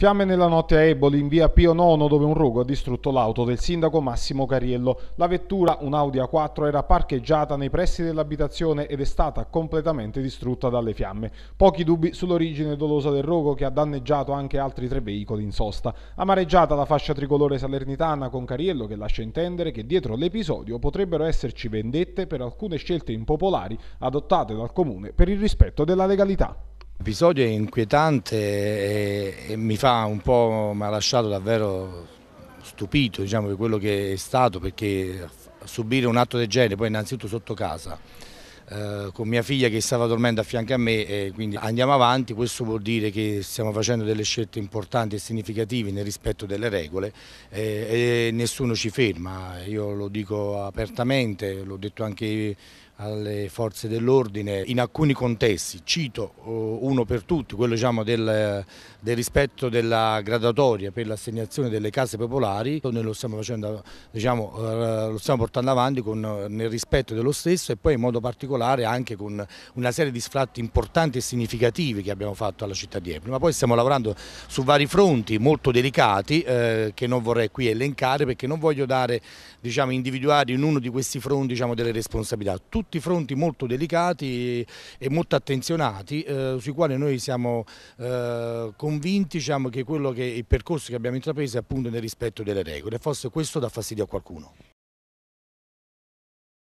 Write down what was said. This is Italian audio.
Fiamme nella notte a Eboli in via Pio IX dove un rogo ha distrutto l'auto del sindaco Massimo Cariello. La vettura, un Audi A4, era parcheggiata nei pressi dell'abitazione ed è stata completamente distrutta dalle fiamme. Pochi dubbi sull'origine dolosa del rogo che ha danneggiato anche altri tre veicoli in sosta. Amareggiata la fascia tricolore salernitana con Cariello che lascia intendere che dietro l'episodio potrebbero esserci vendette per alcune scelte impopolari adottate dal comune per il rispetto della legalità. L'episodio è inquietante e, e, mi fa un po', mi ha lasciato davvero stupito diciamo, di quello che è stato perché subire un atto del genere, poi innanzitutto sotto casa, eh, con mia figlia che stava dormendo a fianco a me e quindi andiamo avanti, questo vuol dire che stiamo facendo delle scelte importanti e significative nel rispetto delle regole e nessuno ci ferma, io lo dico apertamente, l'ho detto anche alle forze dell'ordine in alcuni contesti, cito eh, uno per tutti, quello diciamo, del, del, rispetto della gradatoria per l'assegnazione delle case popolari, noi lo stiamo, facendo, diciamo, eh, lo stiamo portando avanti con, nel rispetto dello stesso e poi in modo particolare anche con una serie di sfratti importanti e significativi che abbiamo fatto alla città di Ebro, ma poi stiamo lavorando su vari fronti molto delicati eh, che non vorrei qui elencare perché non voglio dare, diciamo, individuare in uno di questi fronti diciamo, delle responsabilità. Tutto tutti fronti molto delicati e molto attenzionati eh, sui quali noi siamo eh, convinti diciamo, che quello che il percorso che abbiamo intrapreso è appunto nel rispetto delle regole, forse questo dà fastidio a qualcuno.